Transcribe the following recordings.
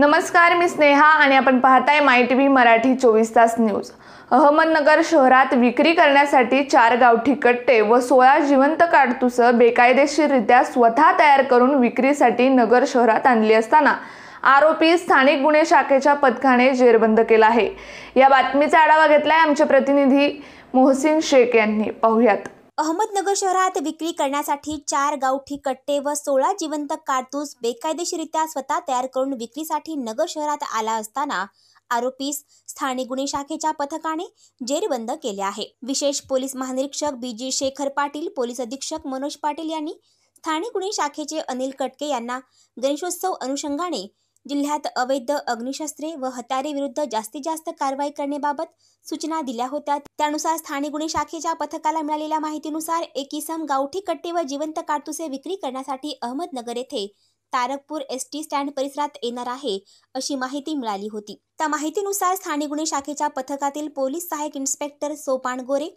नमस्कार मी स्नेहा आणि आपण पाहताय माय टी व्ही मराठी चोवीस तास न्यूज अहमदनगर शहरात विक्री करण्यासाठी चार गावठी कट्टे व सोळा जिवंत काडतुसं बेकायदेशीररित्या स्वतः तयार करून विक्रीसाठी नगर शहरात आणली असताना आरोपी स्थानिक गुन्हे शाखेच्या पथकाने जेरबंद केला आहे या बातमीचा आढावा घेतलाय आमचे प्रतिनिधी मोहसिन शेख यांनी पाहुयात अहमदनगर शहरात विक्री करण्यासाठी चार गावठी कट्टे व सोळा जिवंत कारतूस बेकायदेशीरित्या स्वतः तयार करून विक्रीसाठी नगर शहरात आला असताना आरोपीस स्थानिक गुन्हे शाखेच्या पथकाने जेरबंद केले आहे विशेष पोलीस महानिरीक्षक B G Shekhar Patil police अधीक्षक मनोज पाटील यांनी स्थानिक गुन्हे शाखेचे अनिल कटके यांना गणेशोत्सव अनुषंगाने जिल्ह्यात अवैध अग्निशस्त्रे व विरुद्ध जास्तीत जास्त कारवाई करण्याबाबत सूचना दिल्या होत्या त्यानुसार स्थानिक गुन्हे शाखेच्या पथकाला मिळालेल्या माहितीनुसार एकिसम गावठी कट्टे व जिवंत काडतुसे विक्री करण्यासाठी अहमदनगर येथे तारकपूर एस टी स्टँड परिसरात येणार आहे अशी माहिती मिळाली होती त्या माहितीनुसार स्थानिक गुन्हे शाखेच्या पथकातील पोलीस सहायक इन्स्पेक्टर सोपान गोरे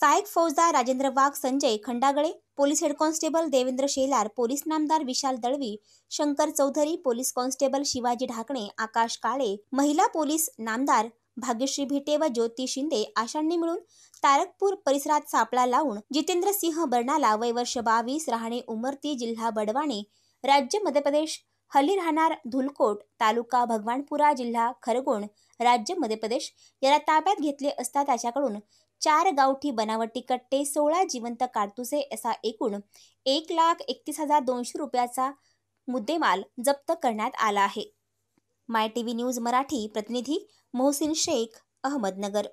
सहाय्यक फौजदार Rajendra Wagh Sanjay Khandagale police head constable Devendra Shelar police नामदार विशाल दळवी शंकर चौधरी पोलीस कॉन्स्टेबल शिवाजी ढाकणे आकाश काळे महिला पोलीस नामदार भाग्यश्री भिटे व ज्योती शिंदे आशांनी मिळून तारकपूर परिसरात सापळा लावून जितेंद्र सिंह बर्णाला वय वर्ष बावीस राहणे उमरती जिल्हा बडवाणे राज्य मध्य प्रदेश हल्ली राहणार धुलकोट तालुका भगवानपुरा जिल्हा खरगोण राज्य मध्य प्रदेश याला ताब्यात घेतले असता त्याच्याकडून चार गावठी बनावटी कट्टे सोळा जिवंत काडतुसे असा एकूण एक लाख एकतीस हजार दोनशे रुपयाचा मुद्देमाल जप्त करण्यात आला आहे my T V news Marathi प्रतिनिधी मोहसिन शेख अहमदनगर